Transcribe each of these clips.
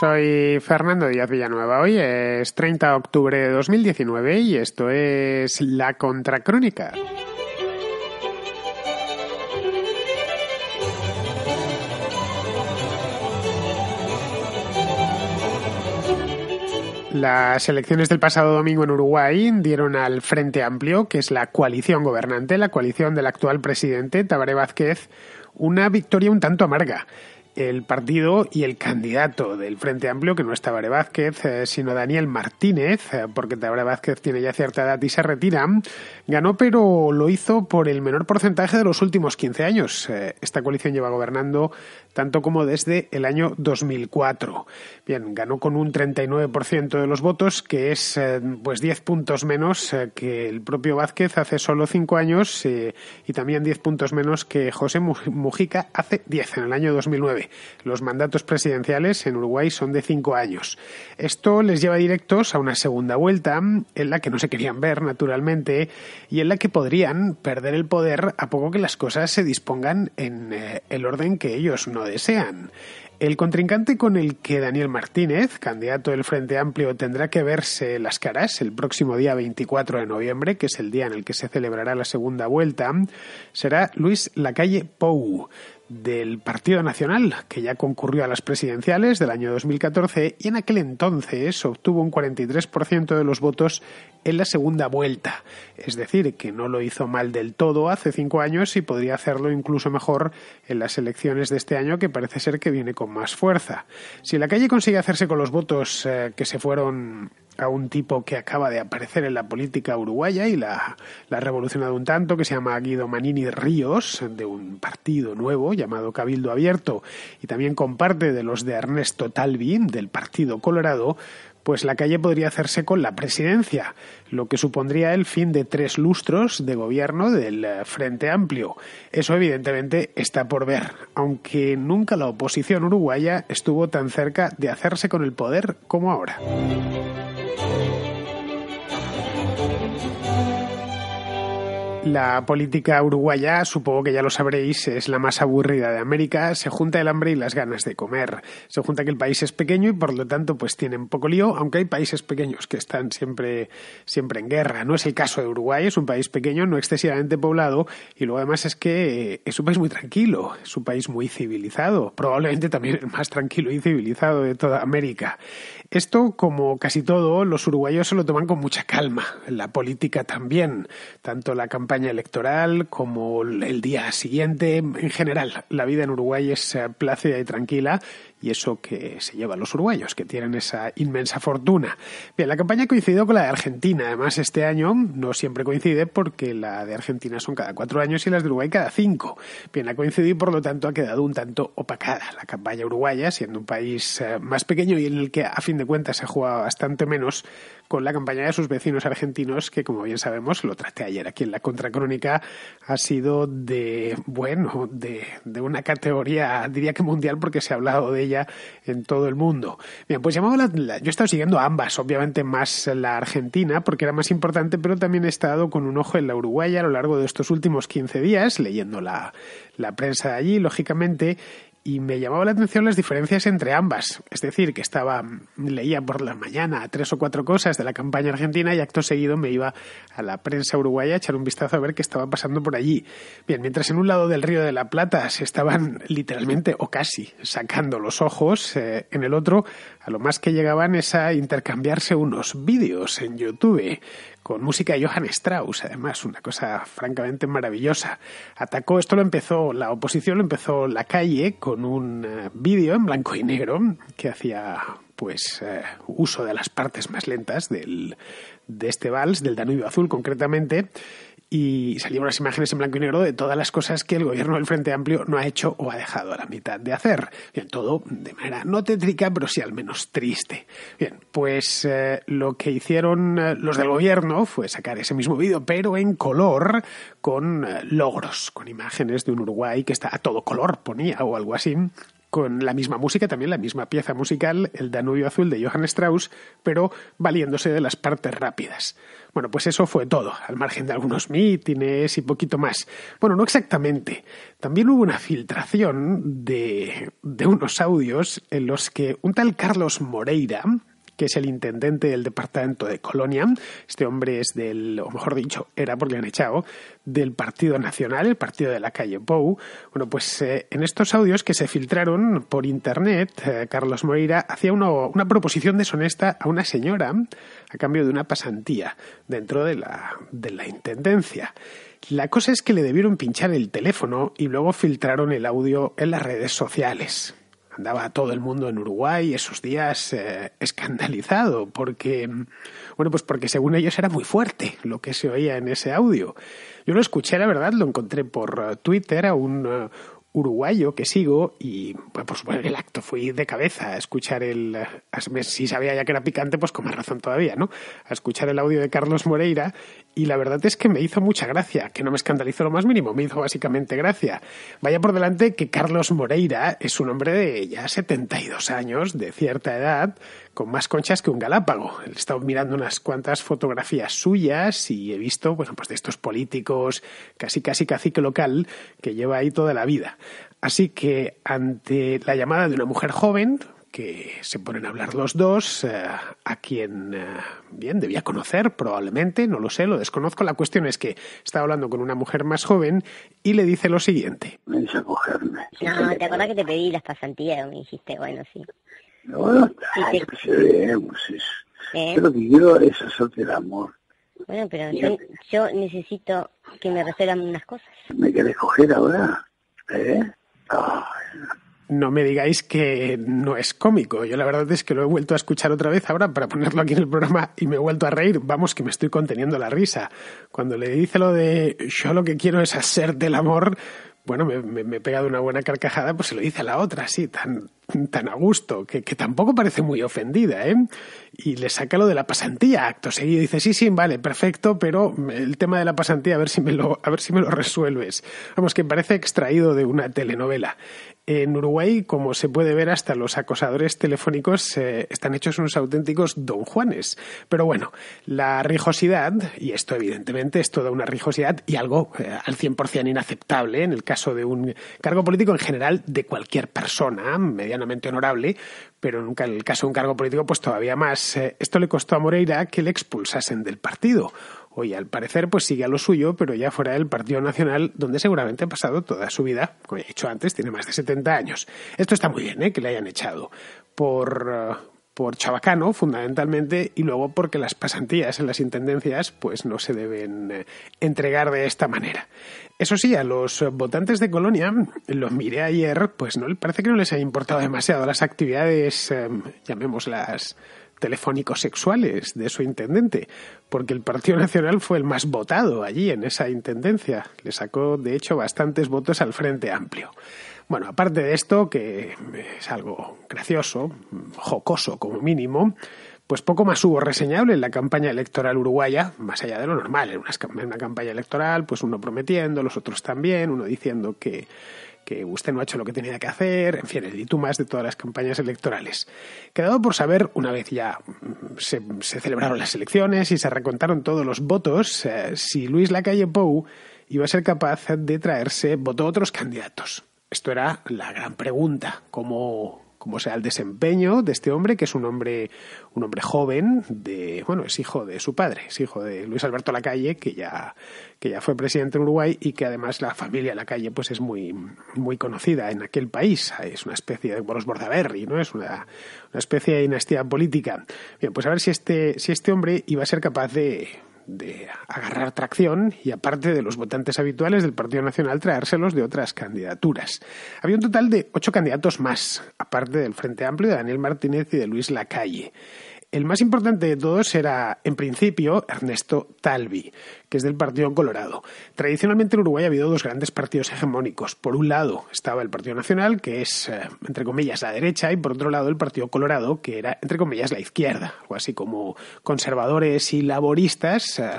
Soy Fernando Díaz Villanueva. Hoy es 30 de octubre de 2019 y esto es La Contracrónica. Las elecciones del pasado domingo en Uruguay dieron al Frente Amplio, que es la coalición gobernante, la coalición del actual presidente Tabaré Vázquez, una victoria un tanto amarga el partido y el candidato del Frente Amplio, que no es Tabaré Vázquez, eh, sino Daniel Martínez, eh, porque Tabaré Vázquez tiene ya cierta edad y se retira, ganó pero lo hizo por el menor porcentaje de los últimos 15 años. Eh, esta coalición lleva gobernando tanto como desde el año 2004. Bien, ganó con un 39% de los votos, que es pues 10 puntos menos que el propio Vázquez hace solo 5 años y también 10 puntos menos que José Mujica hace 10 en el año 2009. Los mandatos presidenciales en Uruguay son de cinco años. Esto les lleva directos a una segunda vuelta, en la que no se querían ver, naturalmente, y en la que podrían perder el poder a poco que las cosas se dispongan en eh, el orden que ellos no desean. El contrincante con el que Daniel Martínez, candidato del Frente Amplio, tendrá que verse las caras el próximo día 24 de noviembre, que es el día en el que se celebrará la segunda vuelta, será Luis Lacalle Pou, del Partido Nacional, que ya concurrió a las presidenciales del año 2014 y en aquel entonces obtuvo un 43% de los votos en la segunda vuelta. Es decir, que no lo hizo mal del todo hace cinco años y podría hacerlo incluso mejor en las elecciones de este año, que parece ser que viene con más fuerza. Si la calle consigue hacerse con los votos eh, que se fueron a un tipo que acaba de aparecer en la política uruguaya y la, ha revolucionado un tanto, que se llama Guido Manini Ríos, de un partido nuevo llamado Cabildo Abierto, y también comparte de los de Ernesto Talvin, del Partido Colorado, pues la calle podría hacerse con la presidencia, lo que supondría el fin de tres lustros de gobierno del eh, Frente Amplio. Eso evidentemente está por ver, aunque nunca la oposición uruguaya estuvo tan cerca de hacerse con el poder como ahora. La política uruguaya, supongo que ya lo sabréis, es la más aburrida de América. Se junta el hambre y las ganas de comer. Se junta que el país es pequeño y por lo tanto pues tienen poco lío, aunque hay países pequeños que están siempre, siempre en guerra. No es el caso de Uruguay, es un país pequeño, no excesivamente poblado y luego además es que eh, es un país muy tranquilo, es un país muy civilizado, probablemente también el más tranquilo y civilizado de toda América. Esto, como casi todo, los uruguayos se lo toman con mucha calma. La política también, tanto la campaña campaña electoral como el día siguiente. En general, la vida en Uruguay es eh, plácida y tranquila y eso que se lleva a los uruguayos, que tienen esa inmensa fortuna. Bien, la campaña coincidido con la de Argentina. Además, este año no siempre coincide porque la de Argentina son cada cuatro años y las de Uruguay cada cinco. Bien, ha coincidido y por lo tanto ha quedado un tanto opacada la campaña uruguaya, siendo un país eh, más pequeño y en el que a fin de cuentas se juega bastante menos, con la campaña de sus vecinos argentinos, que como bien sabemos, lo traté ayer aquí en la Contracrónica, ha sido de, bueno, de, de una categoría, diría que mundial, porque se ha hablado de ella en todo el mundo. Bien, pues llamado yo he estado siguiendo ambas, obviamente más la argentina, porque era más importante, pero también he estado con un ojo en la uruguaya a lo largo de estos últimos 15 días, leyendo la, la prensa de allí, lógicamente, y me llamaba la atención las diferencias entre ambas. Es decir, que estaba, leía por la mañana tres o cuatro cosas de la campaña argentina y acto seguido me iba a la prensa uruguaya a echar un vistazo a ver qué estaba pasando por allí. Bien, mientras en un lado del Río de la Plata se estaban literalmente o casi sacando los ojos, eh, en el otro a lo más que llegaban es a intercambiarse unos vídeos en YouTube con música de Johann Strauss, además, una cosa francamente maravillosa. Atacó, esto lo empezó, la oposición lo empezó la calle con un eh, vídeo en blanco y negro que hacía pues eh, uso de las partes más lentas del, de este vals, del Danubio Azul concretamente, y salieron las imágenes en blanco y negro de todas las cosas que el gobierno del Frente Amplio no ha hecho o ha dejado a la mitad de hacer. Bien, todo de manera no tétrica, pero sí al menos triste. Bien, pues eh, lo que hicieron eh, los del gobierno fue sacar ese mismo vídeo, pero en color, con eh, logros, con imágenes de un Uruguay que está a todo color, ponía o algo así, con la misma música, también la misma pieza musical, el Danubio Azul de Johann Strauss, pero valiéndose de las partes rápidas. Bueno, pues eso fue todo, al margen de algunos mítines y poquito más. Bueno, no exactamente. También hubo una filtración de, de unos audios en los que un tal Carlos Moreira, que es el intendente del departamento de Colonia. Este hombre es del, o mejor dicho, era porque han echado, del Partido Nacional, el partido de la calle Pou. Bueno, pues eh, en estos audios que se filtraron por internet, eh, Carlos Moreira hacía una proposición deshonesta a una señora a cambio de una pasantía dentro de la, de la intendencia. La cosa es que le debieron pinchar el teléfono y luego filtraron el audio en las redes sociales andaba todo el mundo en Uruguay esos días eh, escandalizado porque, bueno, pues porque según ellos era muy fuerte lo que se oía en ese audio. Yo lo escuché, la verdad, lo encontré por eh, Twitter a un eh, uruguayo que sigo y, pues, pues bueno, el acto fui de cabeza a escuchar el, si sabía ya que era picante, pues con más razón todavía, ¿no? A escuchar el audio de Carlos Moreira y la verdad es que me hizo mucha gracia, que no me escandalizó lo más mínimo, me hizo básicamente gracia. Vaya por delante que Carlos Moreira es un hombre de ya 72 años, de cierta edad, con más conchas que un galápago. He estado mirando unas cuantas fotografías suyas y he visto, bueno, pues de estos políticos, casi casi cacique local, que lleva ahí toda la vida. Así que ante la llamada de una mujer joven, que se ponen a hablar los dos, eh, a quien, eh, bien, debía conocer probablemente, no lo sé, lo desconozco. La cuestión es que estaba hablando con una mujer más joven y le dice lo siguiente. Me dice cogerme. No, ¿te acuerdas que te pedí las pasantías? Me dijiste, bueno, sí. Bueno, sí, te... veremos eso. ¿Eh? Yo lo que quiero es hacerte el amor. Bueno, pero yo, necesito que me resuelvan unas cosas. ¿Me quieres coger ahora? ¿Eh? Ay, ah, no no me digáis que no es cómico. Yo la verdad es que lo he vuelto a escuchar otra vez ahora para ponerlo aquí en el programa y me he vuelto a reír. Vamos, que me estoy conteniendo la risa. Cuando le dice lo de yo lo que quiero es hacer del amor, bueno, me, he pegado una buena carcajada, pues se lo dice a la otra, así, tan, tan a gusto, que, que, tampoco parece muy ofendida, ¿eh? Y le saca lo de la pasantía, acto seguido. Dice, sí, sí, vale, perfecto, pero el tema de la pasantía, a ver si me lo, a ver si me lo resuelves. Vamos, que parece extraído de una telenovela. En Uruguay, como se puede ver, hasta los acosadores telefónicos eh, están hechos unos auténticos don Juanes. Pero bueno, la rijosidad, y esto evidentemente es toda una rijosidad y algo eh, al 100% inaceptable en el caso de un cargo político en general de cualquier persona medianamente honorable, pero nunca en el caso de un cargo político, pues todavía más. Eh, esto le costó a Moreira que le expulsasen del partido Hoy, al parecer, pues sigue a lo suyo, pero ya fuera del Partido Nacional, donde seguramente ha pasado toda su vida. Como he dicho antes, tiene más de 70 años. Esto está muy bien, ¿eh? que le hayan echado por, por Chabacano, fundamentalmente, y luego porque las pasantías en las intendencias pues no se deben eh, entregar de esta manera. Eso sí, a los votantes de Colonia, los miré ayer, pues no parece que no les ha importado demasiado las actividades, em, llamémoslas telefónicos sexuales de su intendente, porque el Partido Nacional fue el más votado allí en esa intendencia. Le sacó, de hecho, bastantes votos al Frente Amplio. Bueno, aparte de esto, que es algo gracioso, jocoso como mínimo, pues poco más hubo reseñable en la campaña electoral uruguaya, más allá de lo normal. En una, campaña electoral, pues uno prometiendo, los otros también, uno diciendo que, usted no ha hecho lo que tenía que hacer, en fin, el más de todas las campañas electorales. Quedado por saber, una vez ya se, celebraron las elecciones y se recontaron todos los votos, eh, si Luis Lacalle Pou iba a ser capaz de traerse voto a otros candidatos. Esto era la gran pregunta, cómo, cómo sea el desempeño de este hombre, que es un hombre, un hombre joven, de, bueno, es hijo de su padre, es hijo de Luis Alberto Lacalle, que ya, que ya fue presidente de Uruguay y que además la familia Lacalle pues es muy, muy conocida en aquel país, es una especie de Boros Bordaberry, ¿no? Es una, una especie de dinastía política. Bien, pues a ver si este, si este hombre iba a ser capaz de, de agarrar tracción y, aparte de los votantes habituales del Partido Nacional, traérselos de otras candidaturas. Había un total de ocho candidatos más, aparte del Frente Amplio de Daniel Martínez y de Luis Lacalle. El más importante de todos era, en principio, Ernesto Talvi, que es del Partido Colorado. Tradicionalmente en Uruguay ha habido dos grandes partidos hegemónicos. Por un lado estaba el Partido Nacional, que es, eh, entre comillas, la derecha, y por otro lado el Partido Colorado, que era, entre comillas, la izquierda, ...o así como conservadores y laboristas, eh,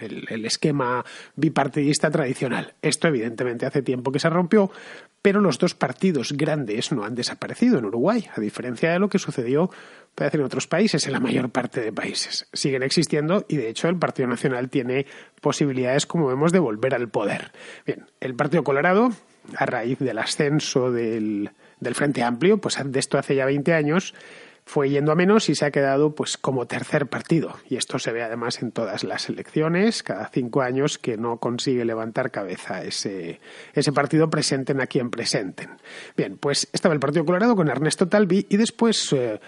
el, esquema bipartidista tradicional. Esto, evidentemente, hace tiempo que se rompió, pero los dos partidos grandes no han desaparecido en Uruguay, a diferencia de lo que sucedió puede decir en otros países, en la mayor parte de países. Siguen existiendo y de hecho el Partido Nacional tiene posibilidades, como vemos, de volver al poder. Bien, el Partido Colorado, a raíz del ascenso del, del Frente Amplio, pues de esto hace ya 20 años, fue yendo a menos y se ha quedado pues como tercer partido. Y esto se ve además en todas las elecciones, cada cinco años que no consigue levantar cabeza ese, partido, presenten a quien presenten. Bien, pues estaba el Partido Colorado con Ernesto Talvi y después eh,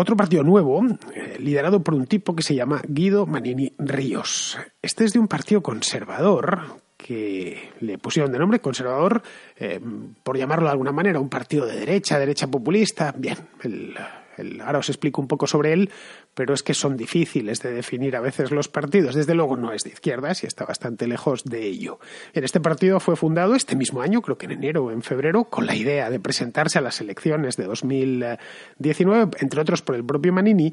otro partido nuevo, eh, liderado por un tipo que se llama Guido Manini Ríos. Este es de un partido conservador que le pusieron de nombre conservador, eh, por llamarlo de alguna manera, un partido de derecha, derecha populista. Bien, ahora os explico un poco sobre él, pero es que son difíciles de definir a veces los partidos. Desde luego no es de izquierdas y está bastante lejos de ello. En este partido fue fundado este mismo año, creo que en enero o en febrero, con la idea de presentarse a las elecciones de 2019, entre otros por el propio Manini,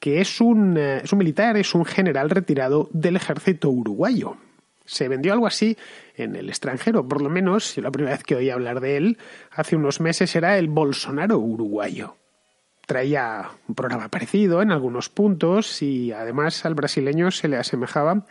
que eh, es un, militar, es un general retirado del ejército uruguayo. Se vendió algo así en el extranjero, por lo menos, yo la primera vez que oí hablar de él, hace unos meses era el Bolsonaro uruguayo traía un programa parecido en algunos puntos y además al brasileño se le asemejaba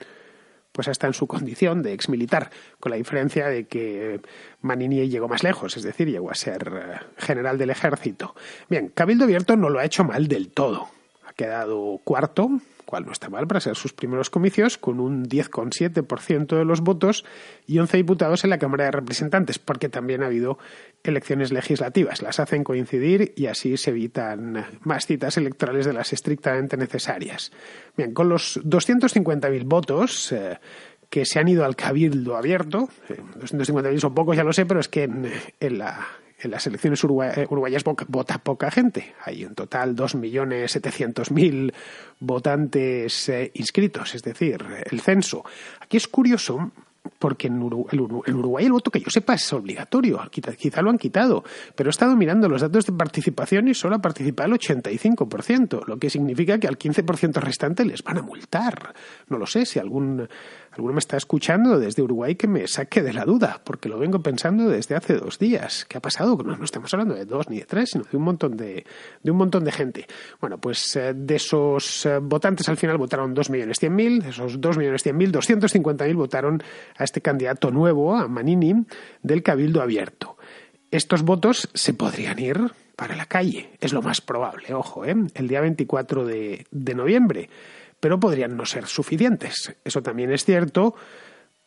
pues hasta en su condición de ex militar, con la diferencia de que Manini llegó más lejos, es decir, llegó a ser eh, general del ejército. Bien, Cabildo Abierto no lo ha hecho mal del todo. Ha quedado cuarto cual no está mal para ser sus primeros comicios, con un 10,7% de los votos y 11 diputados en la Cámara de Representantes, porque también ha habido elecciones legislativas. Las hacen coincidir y así se evitan más citas electorales de las estrictamente necesarias. Bien, con los 250.000 votos. Eh, que se han ido al cabildo abierto, 250.000 eh, son pocos, ya lo sé, pero es que en la en las elecciones eh, uruguayas vota poca gente. Hay en total 2.700.000 votantes eh, inscritos, es decir, el censo. Aquí es curioso porque en Uruguay el voto que yo sepa es obligatorio, quizá lo han quitado, pero he estado mirando los datos de participación y solo ha participado el 85%, lo que significa que al 15% restante les van a multar. No lo sé si algún alguno me está escuchando desde Uruguay que me saque de la duda, porque lo vengo pensando desde hace dos días. ¿Qué ha pasado? no, estamos hablando de dos ni de tres, sino de un montón de, un montón de gente. Bueno, pues eh, de esos eh, votantes al final votaron 2.100.000, de esos 2.100.000, 250.000 votaron a este candidato nuevo, a Manini, del Cabildo Abierto. Estos votos se podrían ir para la calle, es lo más probable, ojo, ¿eh? el día 24 de noviembre pero podrían no ser suficientes. Eso también es cierto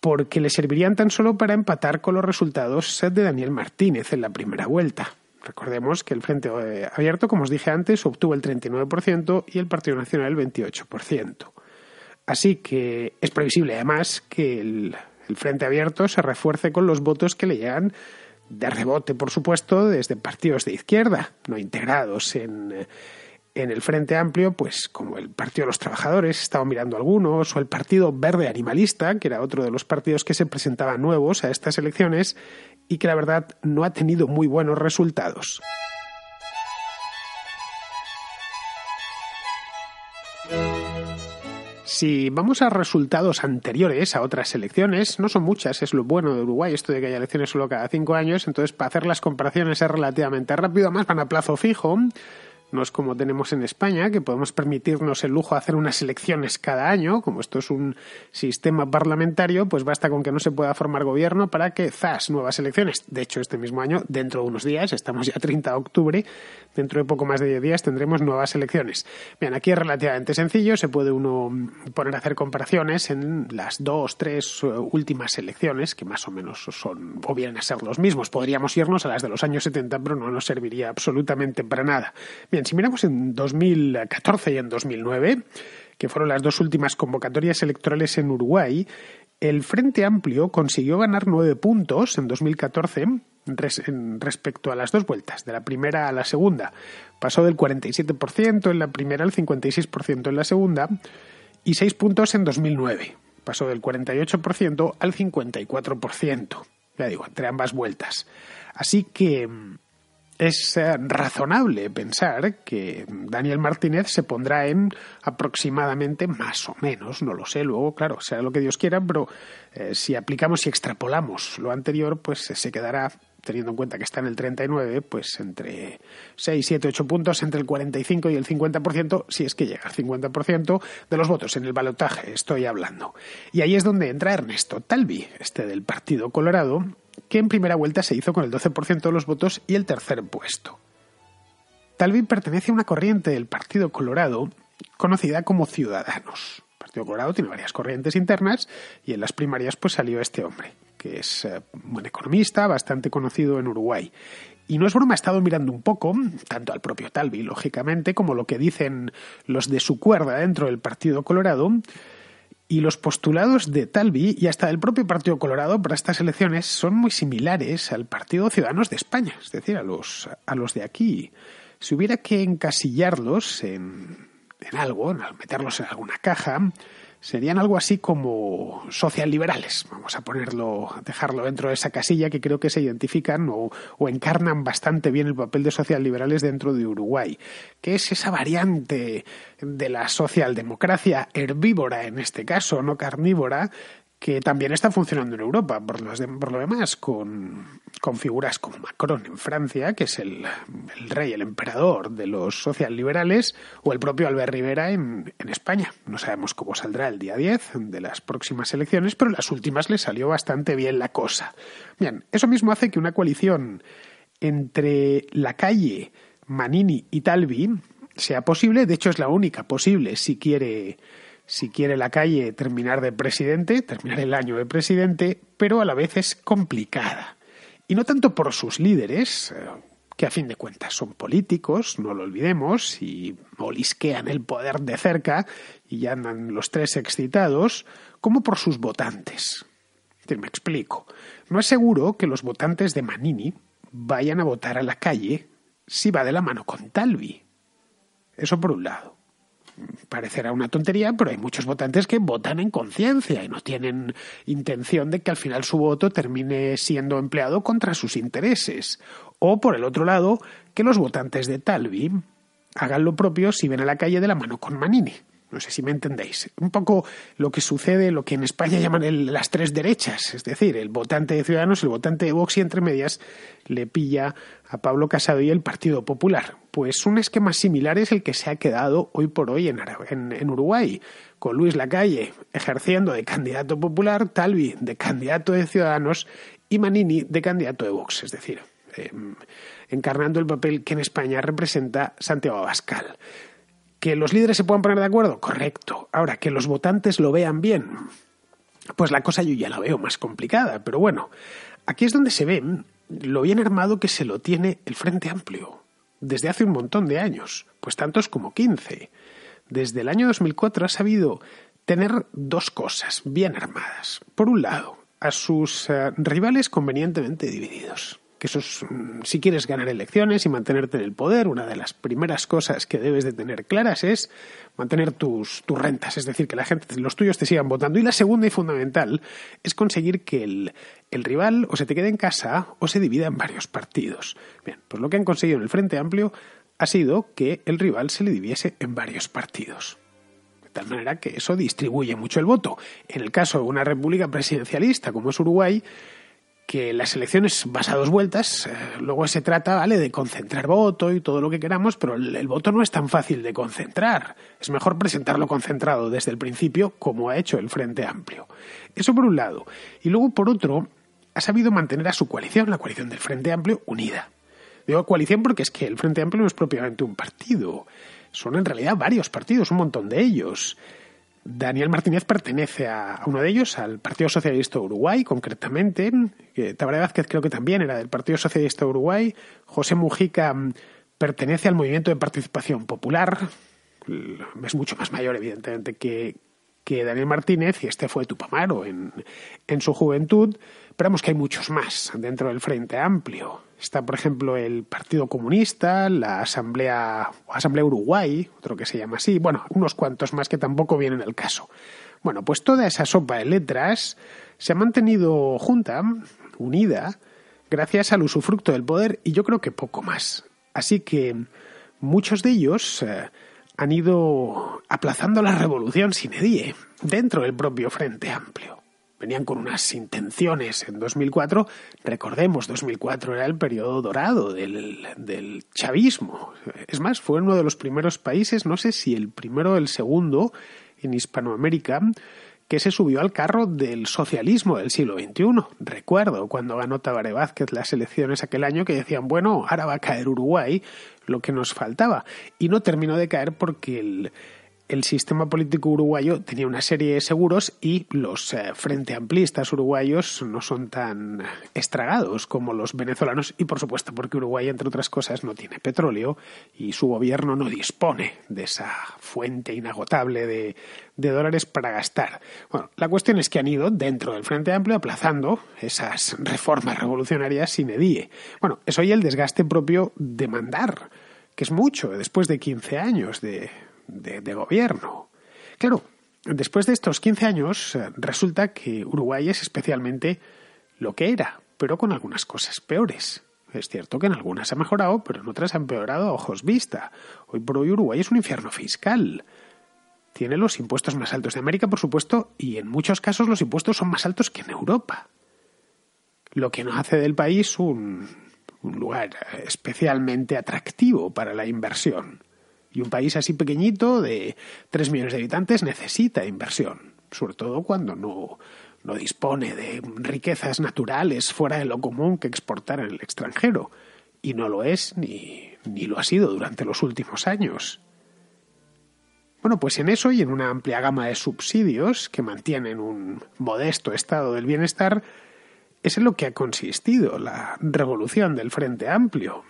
porque le servirían tan solo para empatar con los resultados de Daniel Martínez en la primera vuelta. Recordemos que el Frente eh, Abierto, como os dije antes, obtuvo el 39% y el Partido Nacional el 28%. Así que es previsible además que el, Frente Abierto se refuerce con los votos que le llegan de rebote, por supuesto, desde partidos de izquierda, no integrados en, eh, en el Frente Amplio, pues como el Partido de los Trabajadores, estaba mirando algunos, o el Partido Verde Animalista, que era otro de los partidos que se presentaba nuevos a estas elecciones y que la verdad no ha tenido muy buenos resultados. Si vamos a resultados anteriores a otras elecciones, no son muchas, es lo bueno de Uruguay, esto de que haya elecciones solo cada cinco años, entonces para hacer las comparaciones es relativamente rápido, además van a plazo fijo. No es como tenemos en España, que podemos permitirnos el lujo de hacer unas elecciones cada año. Como esto es un sistema parlamentario, pues basta con que no se pueda formar gobierno para que, zas, nuevas elecciones. De hecho, este mismo año, dentro de unos días, estamos ya 30 de octubre, dentro de poco más de 10 días tendremos nuevas elecciones. Bien, aquí es relativamente sencillo, se puede uno poner a hacer comparaciones en las dos, tres eh, últimas elecciones, que más o menos son, o vienen a ser los mismos. Podríamos irnos a las de los años 70, pero no nos serviría absolutamente para nada. Bien, si miramos en 2014 y en 2009, que fueron las dos últimas convocatorias electorales en Uruguay, el Frente Amplio consiguió ganar nueve puntos en 2014 respecto a las dos vueltas, de la primera a la segunda. Pasó del 47% en la primera al 56% en la segunda y seis puntos en 2009. Pasó del 48% al 54%, ya digo, entre ambas vueltas. Así que es eh, razonable pensar que Daniel Martínez se pondrá en aproximadamente más o menos, no lo sé, luego, claro, sea lo que Dios quiera, pero eh, si aplicamos y extrapolamos lo anterior, pues eh, se quedará, teniendo en cuenta que está en el 39, pues entre 6, 7, 8 puntos, entre el 45 y el 50%, si es que llega al 50% de los votos en el balotaje, estoy hablando. Y ahí es donde entra Ernesto Talvi, este del Partido Colorado, que en primera vuelta se hizo con el 12% de los votos y el tercer puesto. Talvi pertenece a una corriente del Partido Colorado conocida como Ciudadanos. El Partido Colorado tiene varias corrientes internas y en las primarias pues salió este hombre, que es eh, un economista bastante conocido en Uruguay. Y no es broma, ha estado mirando un poco, tanto al propio Talvi, lógicamente, como lo que dicen los de su cuerda dentro del Partido Colorado, y los postulados de Talvi y hasta del propio Partido Colorado para estas elecciones son muy similares al Partido Ciudadanos de España, es decir, a los, a los de aquí. Si hubiera que encasillarlos en, en algo, en meterlos en alguna caja, serían algo así como liberales, vamos a ponerlo, dejarlo dentro de esa casilla que creo que se identifican o, encarnan bastante bien el papel de liberales dentro de Uruguay, que es esa variante de la socialdemocracia herbívora en este caso, no carnívora, que también está funcionando en Europa, por, lo demás, con, figuras como Macron en Francia, que es el, rey, el emperador de los social-liberales, o el propio Albert Rivera en, España. No sabemos cómo saldrá el día 10 de las próximas elecciones, pero en las últimas le salió bastante bien la cosa. Bien, eso mismo hace que una coalición entre la calle, Manini y Talvi sea posible, de hecho es la única posible si quiere si quiere la calle terminar de presidente, terminar el año de presidente, pero a la vez es complicada. Y no tanto por sus líderes, eh, que a fin de cuentas son políticos, no lo olvidemos, y olisquean el poder de cerca y ya andan los tres excitados, como por sus votantes. me explico. No es seguro que los votantes de Manini vayan a votar a la calle si va de la mano con Talvi. Eso por un lado parecerá una tontería, pero hay muchos votantes que votan en conciencia y no tienen intención de que al final su voto termine siendo empleado contra sus intereses. O, por el otro lado, que los votantes de Talvi hagan lo propio si ven a la calle de la mano con Manini. No sé si me entendéis. Un poco lo que sucede, lo que en España llaman las tres derechas, es decir, el votante de Ciudadanos, el votante de Vox y entre medias le pilla a Pablo Casado y el Partido Popular. Pues un esquema similar es el que se ha quedado hoy por hoy en, Uruguay, con Luis Lacalle ejerciendo de candidato popular, Talvi de candidato de Ciudadanos y Manini de candidato de Vox, es decir, em, encarnando el papel que en España representa Santiago Abascal. ¿Que los líderes se puedan poner de acuerdo? Correcto. Ahora, que los votantes lo vean bien. Pues la cosa yo ya la veo más complicada, pero bueno, aquí es donde se ve lo bien armado que se lo tiene el Frente Amplio, desde hace un montón de años, pues tantos como 15. Desde el año 2004 ha sabido tener dos cosas bien armadas. Por un lado, a sus eh, rivales convenientemente divididos que eso mm, si quieres ganar elecciones y mantenerte en el poder, una de las primeras cosas que debes de tener claras es mantener tus, tus rentas, es decir, que la gente, los tuyos te sigan votando. Y la segunda y fundamental es conseguir que el, el rival o se te quede en casa o se divida en varios partidos. Bien, pues lo que han conseguido en el Frente Amplio ha sido que el rival se le diviese en varios partidos de tal manera que eso distribuye mucho el voto. En el caso de una república presidencialista como es Uruguay, que las elecciones vas a dos vueltas, eh, luego se trata, ¿vale?, de concentrar voto y todo lo que queramos, pero el, el, voto no es tan fácil de concentrar. Es mejor presentarlo concentrado desde el principio, como ha hecho el Frente Amplio. Eso por un lado. Y luego, por otro, ha sabido mantener a su coalición, la coalición del Frente Amplio, unida. Digo coalición porque es que el Frente Amplio no es propiamente un partido. Son en realidad varios partidos, un montón de ellos. Daniel Martínez pertenece a uno de ellos, al Partido Socialista Uruguay, concretamente. Tabaré Vázquez creo que también era del Partido Socialista Uruguay. José Mujica mm, pertenece al Movimiento de Participación Popular. Es mucho más mayor, evidentemente, que, que Daniel Martínez, y este fue Tupamaro en, en su juventud, pero que hay muchos más dentro del Frente Amplio. Está, por ejemplo, el Partido Comunista, la Asamblea, Asamblea Uruguay, otro que se llama así, bueno, unos cuantos más que tampoco vienen al caso. Bueno, pues toda esa sopa de letras se ha mantenido junta, unida, gracias al usufructo del poder y yo creo que poco más. Así que muchos de ellos... Eh, han ido aplazando la revolución sin edie dentro del propio Frente Amplio. Venían con unas intenciones en 2004. Recordemos, 2004 era el periodo dorado del, del chavismo. Es más, fue uno de los primeros países, no sé si el primero o el segundo en Hispanoamérica, que se subió al carro del socialismo del siglo XXI. Recuerdo cuando ganó Tabaré Vázquez las elecciones aquel año que decían, bueno, ahora va a caer Uruguay, lo que nos faltaba. Y no terminó de caer porque el el sistema político uruguayo tenía una serie de seguros y los eh, frente amplistas uruguayos no son tan estragados como los venezolanos y por supuesto porque Uruguay entre otras cosas no tiene petróleo y su gobierno no dispone de esa fuente inagotable de, de dólares para gastar. Bueno, la cuestión es que han ido dentro del Frente Amplio aplazando esas reformas revolucionarias sin edie. Bueno, es hoy el desgaste propio de mandar, que es mucho, después de 15 años de de, gobierno. Claro, después de estos 15 años eh, resulta que Uruguay es especialmente lo que era, pero con algunas cosas peores. Es cierto que en algunas ha mejorado, pero en otras ha empeorado a ojos vista. Hoy por hoy Uruguay es un infierno fiscal. Tiene los impuestos más altos de América, por supuesto, y en muchos casos los impuestos son más altos que en Europa. Lo que nos hace del país un lugar especialmente atractivo para la inversión. Y un país así pequeñito, de 3 millones de habitantes, necesita inversión, sobre todo cuando no, dispone de riquezas naturales fuera de lo común que exportar en el extranjero. Y no lo es ni, ni lo ha sido durante los últimos años. Bueno, pues en eso y en una amplia gama de subsidios que mantienen un modesto estado del bienestar, es en lo que ha consistido la revolución del Frente Amplio,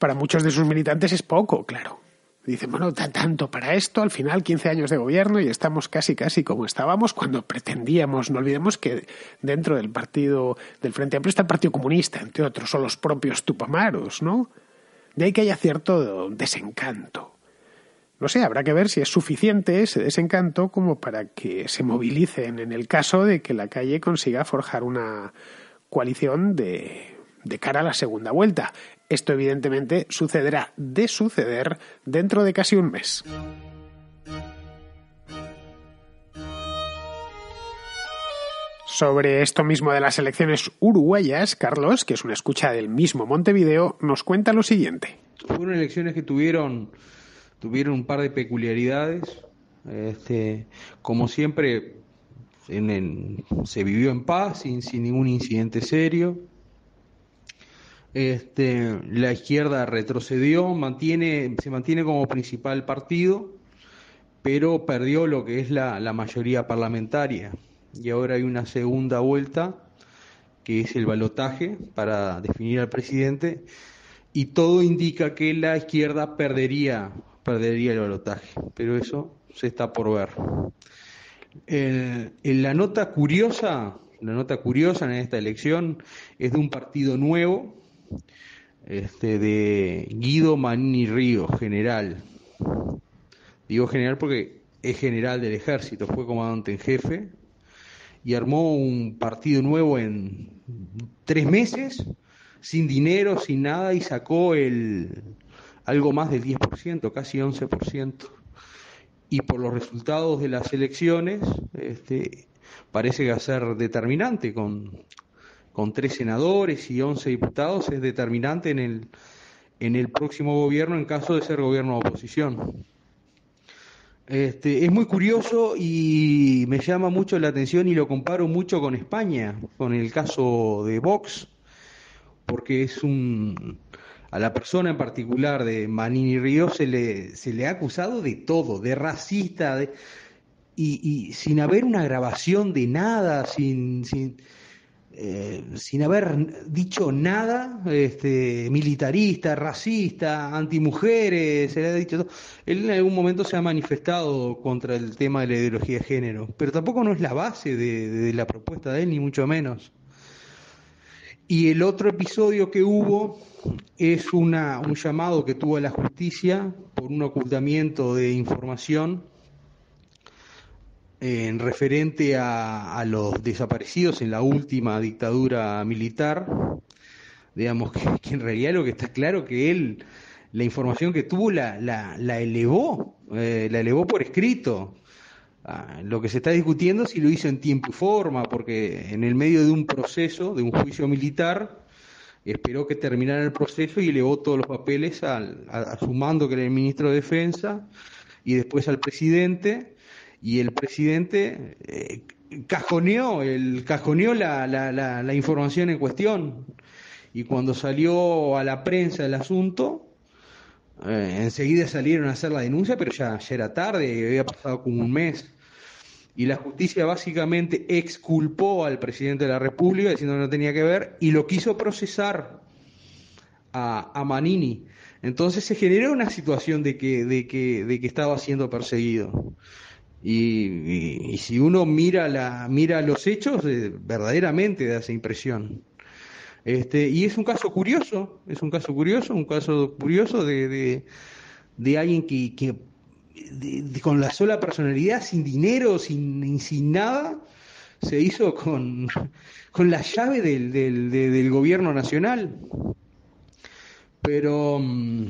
para muchos de sus militantes es poco, claro. Dicen, bueno, tanto para esto, al final 15 años de gobierno y estamos casi, casi como estábamos cuando pretendíamos. No olvidemos que dentro del partido del Frente Amplio está el Partido Comunista, entre otros son los propios tupamaros, ¿no? De ahí que haya cierto desencanto. No sé, habrá que ver si es suficiente ese desencanto como para que se movilicen en el caso de que la calle consiga forjar una coalición de, de cara a la segunda vuelta. Esto evidentemente sucederá de suceder dentro de casi un mes. Sobre esto mismo de las elecciones uruguayas, Carlos, que es una escucha del mismo Montevideo, nos cuenta lo siguiente. Fueron elecciones que tuvieron, tuvieron un par de peculiaridades. Este, como siempre, se vivió en paz, sin, sin ningún incidente serio. Este, la izquierda retrocedió, mantiene, se mantiene como principal partido, pero perdió lo que es la, mayoría parlamentaria. Y ahora hay una segunda vuelta, que es el balotaje para definir al presidente, y todo indica que la izquierda perdería, perdería el balotaje, pero eso se está por ver. la nota curiosa, la nota curiosa en esta elección es de un partido nuevo, este, de Guido Manini Río, general. Digo general porque es general del ejército, fue comandante en jefe y armó un partido nuevo en tres meses, sin dinero, sin nada, y sacó el algo más del 10%, casi 11%. Y por los resultados de las elecciones, este, parece que va a ser determinante con, con tres senadores y once diputados es determinante en el, en el próximo gobierno en caso de ser gobierno de oposición. Este, es muy curioso y me llama mucho la atención y lo comparo mucho con España, con el caso de Vox, porque es un... A la persona en particular de Manini Ríos se le, se le ha acusado de todo, de racista, y, sin haber una grabación de nada, sin eh, sin haber dicho nada este, militarista, racista, antimujeres, se le ha dicho todo. Él en algún momento se ha manifestado contra el tema de la ideología de género, pero tampoco no es la base de, la propuesta de él, ni mucho menos. Y el otro episodio que hubo es una, un llamado que tuvo a la justicia por un ocultamiento de información en referente a, los desaparecidos en la última dictadura militar, digamos que, en realidad lo que está claro que él, la información que tuvo la, elevó, eh, la elevó por escrito. Ah, lo que se está discutiendo si lo hizo en tiempo y forma, porque en el medio de un proceso, de un juicio militar, esperó que terminara el proceso y elevó todos los papeles al, mando, que era el ministro de Defensa, y después al presidente y el presidente eh, cajoneó, el, cajoneó la, la, la, información en cuestión. Y cuando salió a la prensa el asunto, eh, enseguida salieron a hacer la denuncia, pero ya, era tarde, había pasado como un mes. Y la justicia básicamente exculpó al presidente de la República diciendo que no tenía que ver y lo quiso procesar a, a Manini. Entonces se generó una situación de que, de que, de que estaba siendo perseguido. Y, si uno mira, la, mira los hechos, eh, verdaderamente da esa impresión. Este, y es un caso curioso, es un caso curioso, un caso curioso de, de, alguien que, que con la sola personalidad, sin dinero, sin, sin nada, se hizo con, con la llave del, del, gobierno nacional. Pero mm,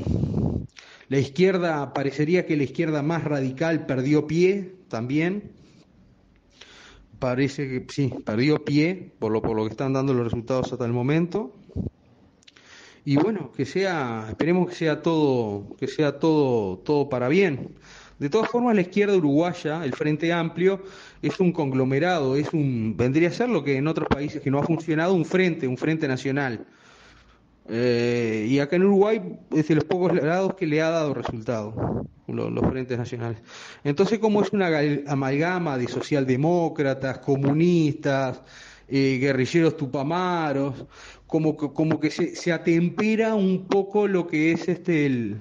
la izquierda, parecería que la izquierda más radical perdió pie también parece que sí, perdió pie por lo, por lo que están dando los resultados hasta el momento. Y bueno, que sea, esperemos que sea todo, que sea todo, todo para bien. De todas formas, la izquierda uruguaya, el Frente Amplio, es un conglomerado, es un, vendría a ser lo que en otros países que no ha funcionado, un frente, un frente nacional. Eh, y acá en Uruguay es de los pocos lados que le ha dado resultado los, frentes nacionales. Entonces, como es una amalgama de socialdemócratas, comunistas, eh, guerrilleros tupamaros, como que, que se, atempera un poco lo que es este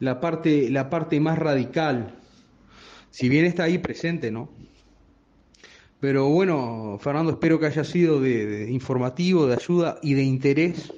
la parte la parte más radical, si bien está ahí presente, ¿no? Pero bueno, Fernando, espero que haya sido de informativo, de ayuda y de interés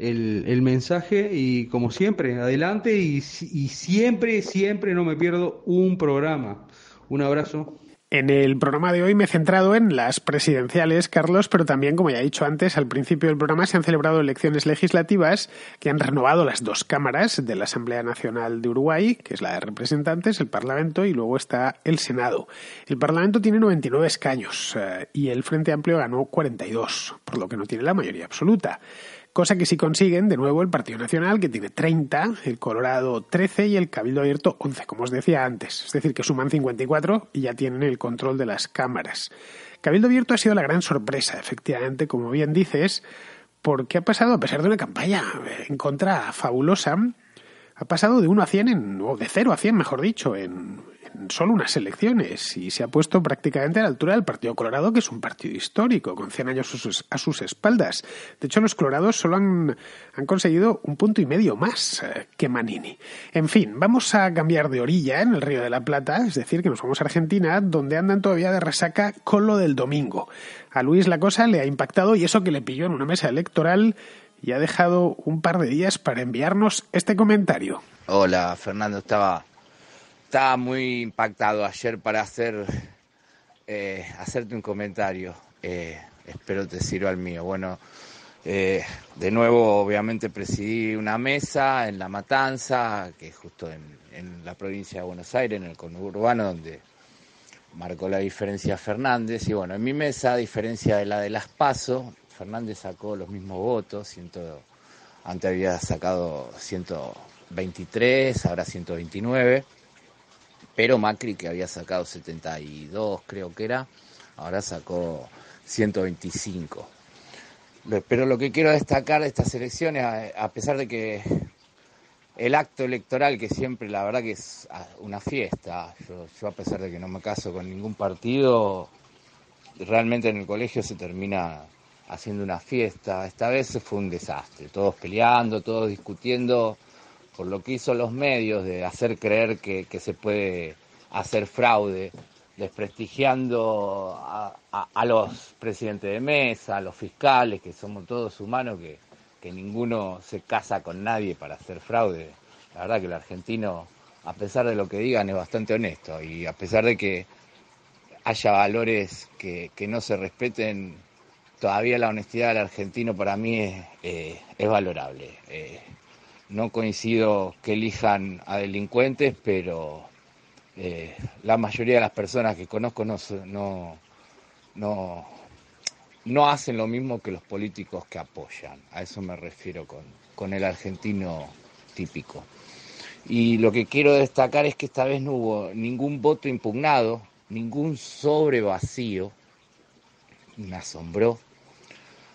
el, mensaje y como siempre, adelante y, siempre, siempre no me pierdo un programa. Un abrazo. En el programa de hoy me he centrado en las presidenciales, Carlos, pero también, como ya he dicho antes, al principio del programa se han celebrado elecciones legislativas que han renovado las dos cámaras de la Asamblea Nacional de Uruguay, que es la de representantes, el Parlamento y luego está el Senado. El Parlamento tiene 99 escaños eh, y el Frente Amplio ganó 42, por lo que no tiene la mayoría absoluta cosa que sí consiguen de nuevo el Partido Nacional, que tiene 30, el Colorado 13 y el Cabildo Abierto 11, como os decía antes, es decir, que suman 54 y ya tienen el control de las cámaras. Cabildo Abierto ha sido la gran sorpresa, efectivamente, como bien dices, porque ha pasado, a pesar de una campaña eh, en contra fabulosa, ha pasado de 1 a 100, en, o de 0 a 100, mejor dicho, en, Solo unas elecciones y se ha puesto prácticamente a la altura del Partido Colorado, que es un partido histórico, con 100 años a sus, espaldas. De hecho, los colorados solo han, conseguido un punto y medio más eh, que Manini. En fin, vamos a cambiar de orilla en el Río de la Plata, es decir, que nos vamos a Argentina, donde andan todavía de resaca con lo del domingo. A Luis la cosa le ha impactado y eso que le pilló en una mesa electoral y ha dejado un par de días para enviarnos este comentario. Hola, Fernando, estaba estaba muy impactado ayer para hacer, eh, hacerte un comentario. Eh, espero te sirva el mío. Bueno, eh, de nuevo, obviamente, presidí una mesa en La Matanza, que es justo en, la provincia de Buenos Aires, en el conurbano, donde marcó la diferencia Fernández. Y bueno, en mi mesa, a diferencia de la de Las Paso, Fernández sacó los mismos votos, ciento, antes había sacado 123, ahora 129 pero Macri, que había sacado 72, creo que era, ahora sacó 125. Pero lo que quiero destacar de estas elecciones, a pesar de que el acto electoral, que siempre la verdad que es ah, una fiesta, yo, a pesar de que no me caso con ningún partido, realmente en el colegio se termina haciendo una fiesta. Esta vez fue un desastre, todos peleando, todos discutiendo por lo que hizo los medios de hacer creer que, se puede hacer fraude, desprestigiando a, los presidentes de mesa, a los fiscales, que somos todos humanos, que, que ninguno se casa con nadie para hacer fraude. La verdad que el argentino, a pesar de lo que digan, es bastante honesto y a pesar de que haya valores que, no se respeten, todavía la honestidad del argentino para mí es, eh, es valorable. Eh, no coincido que elijan a delincuentes, pero eh, la mayoría de las personas que conozco no, no, no, hacen lo mismo que los políticos que apoyan. A eso me refiero con, el argentino típico. Y lo que quiero destacar es que esta vez no hubo ningún voto impugnado, ningún sobre vacío, me asombró,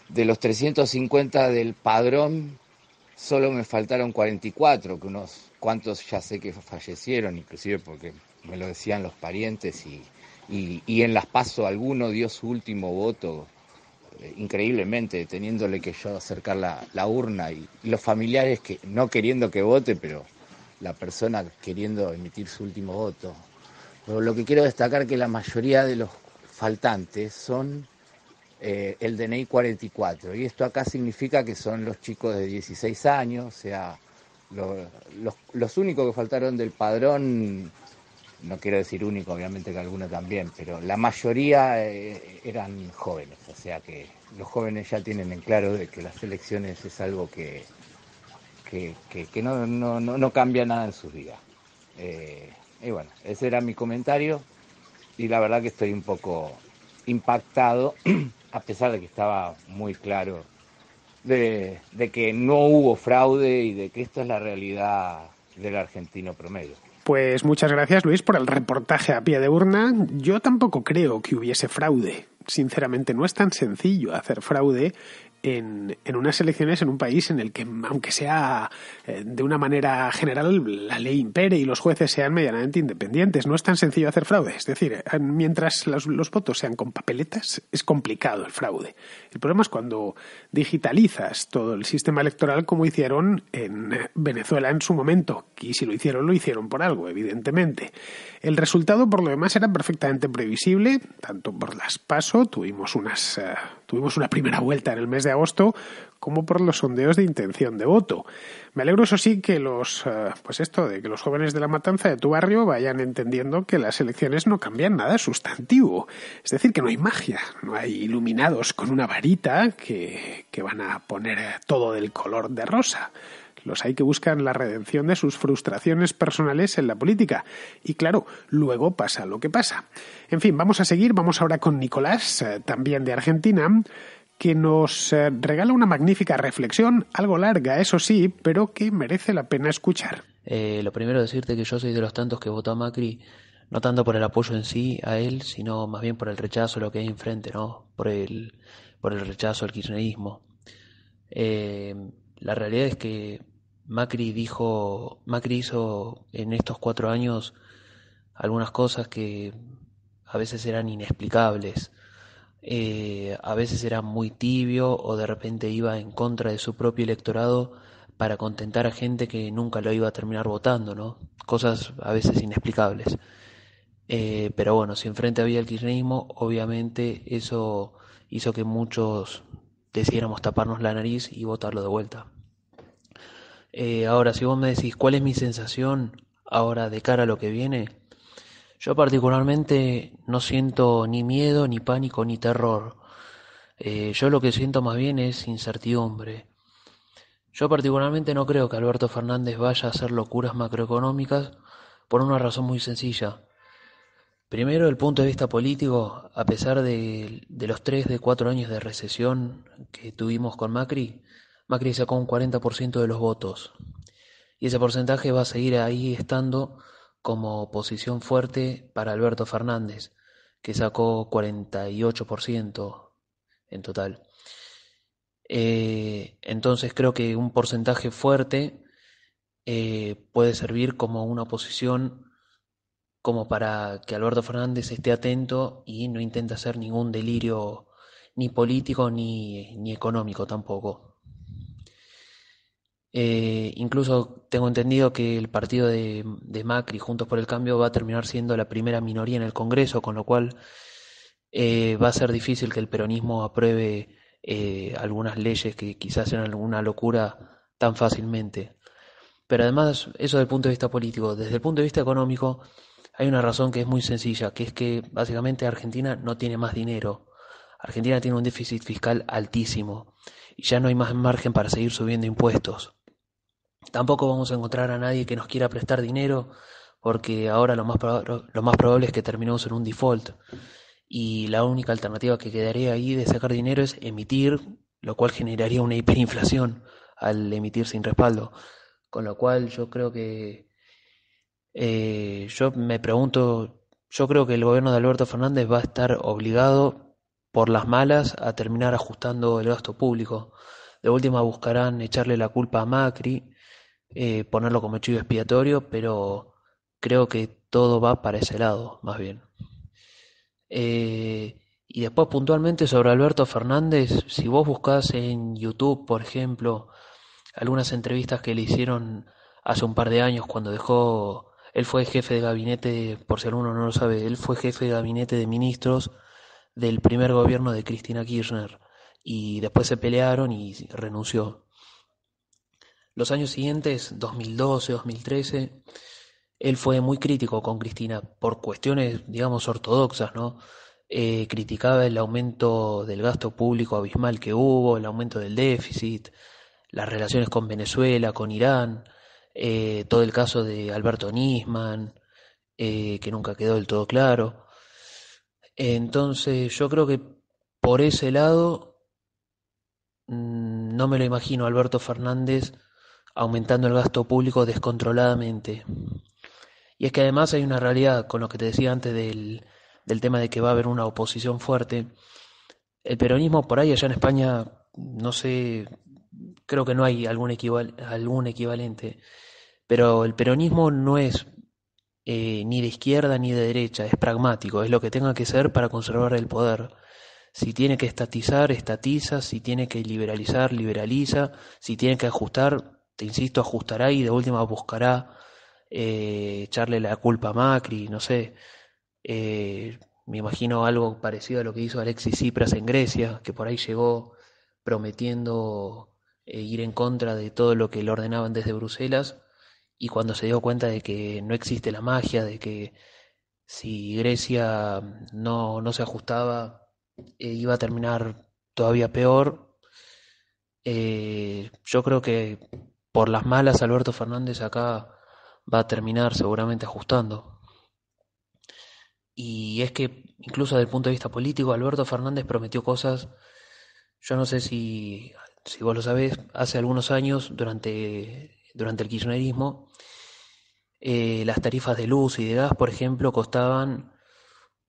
de los 350 del padrón Solo me faltaron 44, que unos cuantos ya sé que fallecieron, inclusive porque me lo decían los parientes y, en las paso alguno dio su último voto eh, increíblemente, teniéndole que yo acercar la, urna y, y, los familiares que no queriendo que vote, pero la persona queriendo emitir su último voto. Pero lo que quiero destacar es que la mayoría de los faltantes son eh, el DNI 44. Y esto acá significa que son los chicos de 16 años, o sea, los, únicos que faltaron del padrón, no quiero decir único, obviamente que algunos también, pero la mayoría eh, eran jóvenes, o sea que los jóvenes ya tienen en claro de que las elecciones es algo que, no, cambia nada en sus vidas. Eh, y bueno, ese era mi comentario y la verdad que estoy un poco impactado a pesar de que estaba muy claro de, que no hubo fraude y de que esta es la realidad del argentino promedio. Pues muchas gracias Luis por el reportaje a pie de urna. Yo tampoco creo que hubiese fraude. Sinceramente no es tan sencillo hacer fraude en, unas elecciones en un país en el que, aunque sea eh, de una manera general, la ley impere y los jueces sean medianamente independientes. No es tan sencillo hacer fraude. Es decir, eh, mientras los, votos sean con papeletas, es complicado el fraude. El problema es cuando digitalizas todo el sistema electoral como hicieron en Venezuela en su momento. Y si lo hicieron, lo hicieron por algo, evidentemente. El resultado, por lo demás, era perfectamente previsible, tanto por las paso, tuvimos unas... Eh, Tuvimos una primera vuelta en el mes de agosto, como por los sondeos de intención de voto. Me alegro, eso sí, que los, eh, pues esto, de que los jóvenes de la matanza de tu barrio vayan entendiendo que las elecciones no cambian nada sustantivo. Es decir, que no hay magia, no hay iluminados con una varita que, que van a poner todo del color de rosa los hay que buscan la redención de sus frustraciones personales en la política. Y claro, luego pasa lo que pasa. En fin, vamos a seguir, vamos ahora con Nicolás, eh, también de Argentina, que nos eh, regala una magnífica reflexión, algo larga, eso sí, pero que merece la pena escuchar. Eh, lo primero decirte que yo soy de los tantos que votó a Macri, no tanto por el apoyo en sí a él, sino más bien por el rechazo a lo que hay enfrente, ¿no? Por el, por el rechazo al kirchnerismo. la realidad es que Macri dijo, Macri hizo en estos cuatro años algunas cosas que a veces eran inexplicables, eh, a veces era muy tibio o de repente iba en contra de su propio electorado para contentar a gente que nunca lo iba a terminar votando, ¿no? Cosas a veces inexplicables. Eh, pero bueno, si enfrente había el kirchnerismo, obviamente eso hizo que muchos decidiéramos taparnos la nariz y votarlo de vuelta. Eh, ahora, si vos me decís cuál es mi sensación ahora de cara a lo que viene, yo particularmente no siento ni miedo, ni pánico, ni terror. Eh, yo lo que siento más bien es incertidumbre. Yo particularmente no creo que Alberto Fernández vaya a hacer locuras macroeconómicas por una razón muy sencilla. Primero, el punto de vista político, a pesar de, de los tres de cuatro años de recesión que tuvimos con Macri, Macri sacó un 40% de los votos. Y ese porcentaje va a seguir ahí estando como posición fuerte para Alberto Fernández, que sacó 48% en total. Eh, entonces creo que un porcentaje fuerte eh, puede servir como una posición como para que Alberto Fernández esté atento y no intente hacer ningún delirio ni político ni, ni económico tampoco. Eh, incluso tengo entendido que el partido de, Macri, Juntos por el Cambio, va a terminar siendo la primera minoría en el Congreso, con lo cual eh, va a ser difícil que el peronismo apruebe eh, algunas leyes que quizás sean alguna locura tan fácilmente. Pero además, eso desde el punto de vista político, desde el punto de vista económico, hay una razón que es muy sencilla, que es que básicamente Argentina no tiene más dinero. Argentina tiene un déficit fiscal altísimo y ya no hay más margen para seguir subiendo impuestos. Tampoco vamos a encontrar a nadie que nos quiera prestar dinero, porque ahora lo más, lo más probable es que terminemos en un default. Y la única alternativa que quedaría ahí de sacar dinero es emitir, lo cual generaría una hiperinflación al emitir sin respaldo. Con lo cual yo creo que, eh, yo me pregunto, yo creo que el gobierno de Alberto Fernández va a estar obligado por las malas a terminar ajustando el gasto público. De última buscarán echarle la culpa a Macri eh, ponerlo como chivo expiatorio, pero creo que todo va para ese lado, más bien. Eh, y después puntualmente sobre Alberto Fernández, si vos buscás en YouTube, por ejemplo, algunas entrevistas que le hicieron hace un par de años cuando dejó, él fue jefe de gabinete, por si alguno no lo sabe, él fue jefe de gabinete de ministros del primer gobierno de Cristina Kirchner y después se pelearon y renunció. Los años siguientes, 2012, 2013, él fue muy crítico con Cristina por cuestiones, digamos, ortodoxas, ¿no? Eh, criticaba el aumento del gasto público abismal que hubo, el aumento del déficit, las relaciones con Venezuela, con Irán, eh, todo el caso de Alberto Nisman, eh, que nunca quedó del todo claro. Entonces yo creo que por ese lado mm, no me lo imagino Alberto Fernández aumentando el gasto público descontroladamente. Y es que además hay una realidad, con lo que te decía antes del, tema de que va a haber una oposición fuerte, el peronismo por ahí allá en España, no sé, creo que no hay algún, algún equivalente, pero el peronismo no es eh, ni de izquierda ni de derecha, es pragmático, es lo que tenga que ser para conservar el poder. Si tiene que estatizar, estatiza, si tiene que liberalizar, liberaliza, si tiene que ajustar, te insisto, ajustará y de última buscará eh, echarle la culpa a Macri, no sé. Eh, me imagino algo parecido a lo que hizo Alexis Tsipras en Grecia, que por ahí llegó prometiendo eh, ir en contra de todo lo que le ordenaban desde Bruselas, y cuando se dio cuenta de que no existe la magia, de que si Grecia no, no se ajustaba, iba a terminar todavía peor, yo creo que por las malas Alberto Fernández acá va a terminar seguramente ajustando. Y es que incluso desde el punto de vista político, Alberto Fernández prometió cosas, yo no sé si, si vos lo sabés, hace algunos años durante, durante el kirchnerismo, eh, las tarifas de luz y de gas, por ejemplo, costaban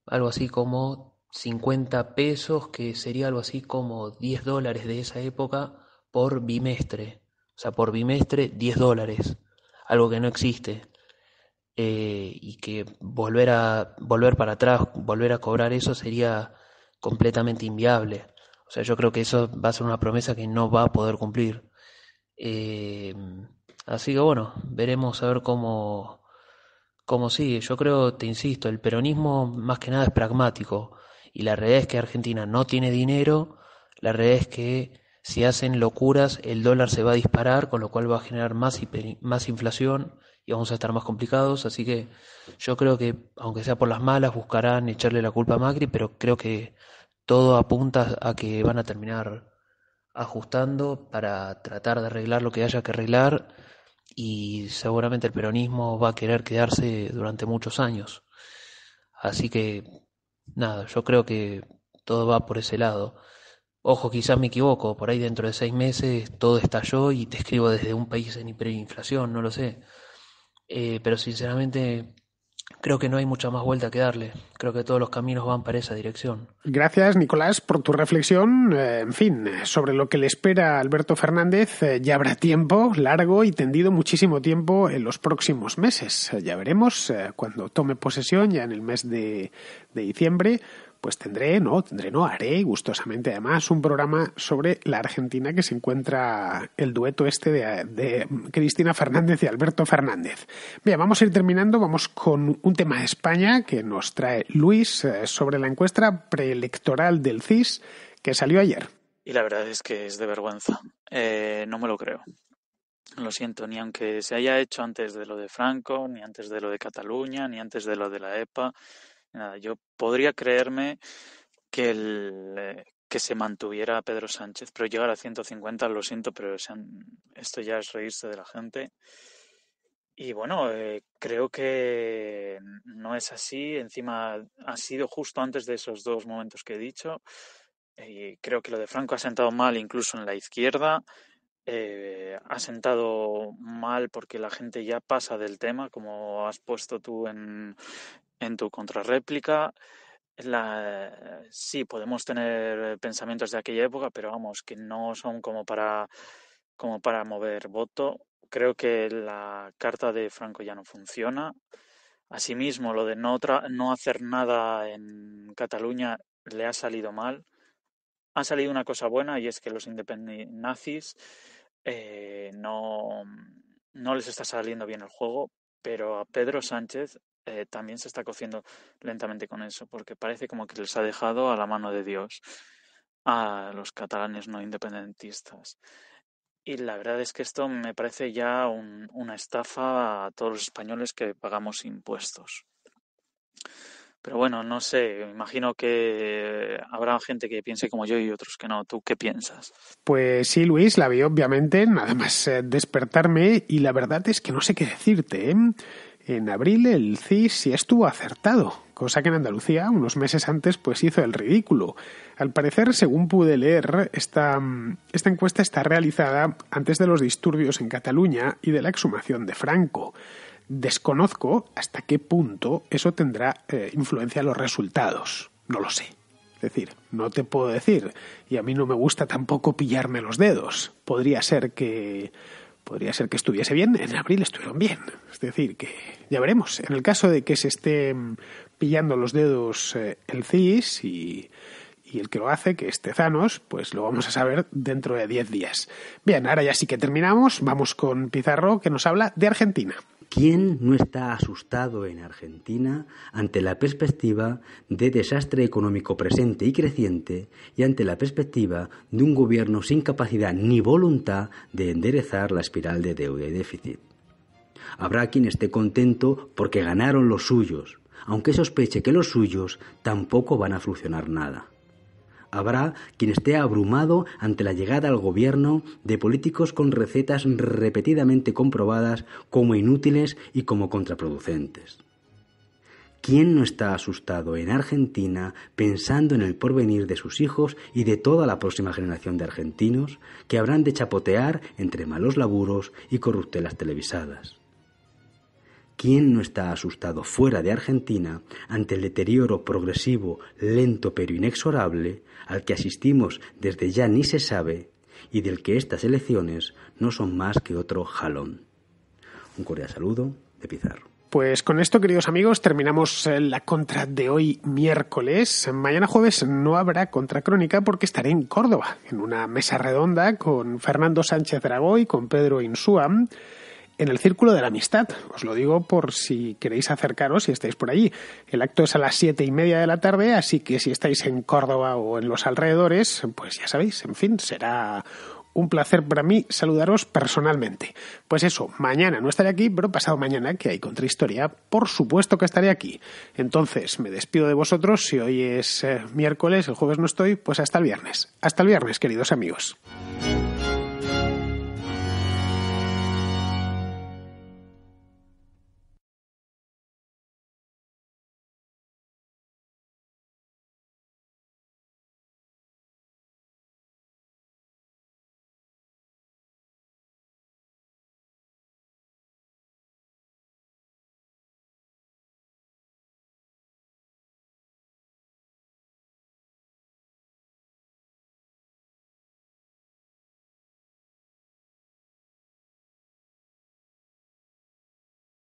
algo así como 50 pesos, que sería algo así como 10 dólares de esa época por bimestre. O sea, por bimestre 10 dólares, algo que no existe. Eh, y que volver a volver para atrás, volver a cobrar eso sería completamente inviable. O sea, yo creo que eso va a ser una promesa que no va a poder cumplir. Eh, así que bueno, veremos a ver cómo, cómo sigue. Yo creo, te insisto, el peronismo más que nada es pragmático. Y la realidad es que Argentina no tiene dinero, la realidad es que si hacen locuras, el dólar se va a disparar, con lo cual va a generar más, más inflación y vamos a estar más complicados. Así que yo creo que, aunque sea por las malas, buscarán echarle la culpa a Macri, pero creo que todo apunta a que van a terminar ajustando para tratar de arreglar lo que haya que arreglar y seguramente el peronismo va a querer quedarse durante muchos años. Así que, nada, yo creo que todo va por ese lado. Ojo, quizás me equivoco, por ahí dentro de seis meses todo estalló y te escribo desde un país en hiperinflación, no lo sé. Eh, pero sinceramente creo que no hay mucha más vuelta que darle. Creo que todos los caminos van para esa dirección. Gracias, Nicolás, por tu reflexión. Eh, en fin, sobre lo que le espera a Alberto Fernández, eh, ya habrá tiempo, largo y tendido muchísimo tiempo en los próximos meses. Ya veremos cuando tome posesión, ya en el mes de diciembre pues tendré, no, tendré, no, haré gustosamente además un programa sobre la Argentina que se encuentra el dueto este de, Cristina Fernández y Alberto Fernández. Bien, vamos a ir terminando, vamos con un tema de España que nos trae Luis eh, sobre la encuesta preelectoral del CIS que salió ayer. Y la verdad es que es de vergüenza. Eh, no me lo creo. Lo siento, ni aunque se haya hecho antes de lo de Franco, ni antes de lo de Cataluña, ni antes de lo de la EPA, yo podría creerme que, el, eh, que se mantuviera Pedro Sánchez, pero llegar a 150, lo siento, pero esto ya es reírse de la gente. Y bueno, eh, creo que no es así. Encima ha sido justo antes de esos dos momentos que he dicho. Y creo que lo de Franco ha sentado mal incluso en la izquierda. Eh, ha sentado mal porque la gente ya pasa del tema, como has puesto tú en, en tu contrarréplica, la, sí, podemos tener pensamientos de aquella época, pero vamos, que no son como para, como para mover voto. Creo que la carta de Franco ya no funciona. Asimismo, lo de no, no hacer nada en Cataluña le ha salido mal. Ha salido una cosa buena y es que los nazis eh, no, no les está saliendo bien el juego, pero a Pedro Sánchez eh, también se está cociendo lentamente con eso, porque parece como que les ha dejado a la mano de Dios a los catalanes no independentistas. Y la verdad es que esto me parece ya una estafa a todos los españoles que pagamos impuestos. Pero bueno, no sé, imagino que habrá gente que piense como yo y otros que no. ¿Tú qué piensas? Pues sí, Luis, la vi obviamente, nada más eh, despertarme y la verdad es que no sé qué decirte. ¿eh? En abril el CIS sí estuvo acertado, cosa que en Andalucía unos meses antes pues hizo el ridículo. Al parecer, según pude leer, esta, mm, encuesta está realizada antes de los disturbios en Cataluña y de la exhumación de Franco. Desconozco hasta qué punto eso tendrá eh, influencia en los resultados. No lo sé. Es decir, no te puedo decir. Y a mí no me gusta tampoco pillarme los dedos. Podría ser que podría ser que estuviese bien, en abril estuvieron bien. Es decir, que ya veremos. En el caso de que se esté pillando los dedos eh, el CIS y, y el que lo hace, que es Tezanos, pues lo vamos a saber dentro de 10 días. Bien, ahora ya sí que terminamos. Vamos con Pizarro, que nos habla de Argentina. ¿Quién no está asustado en Argentina ante la perspectiva de desastre económico presente y creciente y ante la perspectiva de un gobierno sin capacidad ni voluntad de enderezar la espiral de deuda y déficit? Habrá quien esté contento porque ganaron los suyos, aunque sospeche que los suyos tampoco van a solucionar nada. Habrá quien esté abrumado ante la llegada al gobierno de políticos con recetas repetidamente comprobadas como inútiles y como contraproducentes. ¿Quién no está asustado en Argentina pensando en el porvenir de sus hijos y de toda la próxima generación de argentinos que habrán de chapotear entre malos laburos y corruptelas televisadas? ¿Quién no está asustado fuera de Argentina ante el deterioro progresivo, lento pero inexorable al que asistimos desde ya ni se sabe y del que estas elecciones no son más que otro jalón. Un cordial saludo de Pizarro. Pues con esto, queridos amigos, terminamos eh, la contra de hoy miércoles. Mañana jueves no habrá contra crónica porque estaré en Córdoba, en una mesa redonda con Fernando Sánchez Dragó y con Pedro Insúa en el Círculo de la Amistad. Os lo digo por si queréis acercaros y si estáis por allí. El acto es a las siete y media de la tarde, así que si estáis en Córdoba o en los alrededores, pues ya sabéis, en fin, será un placer para mí saludaros personalmente. Pues eso, mañana no estaré aquí, pero pasado mañana, que hay contrahistoria, por supuesto que estaré aquí. Entonces, me despido de vosotros. Si hoy es eh, miércoles, el jueves no estoy, pues hasta el viernes. Hasta el viernes, queridos amigos.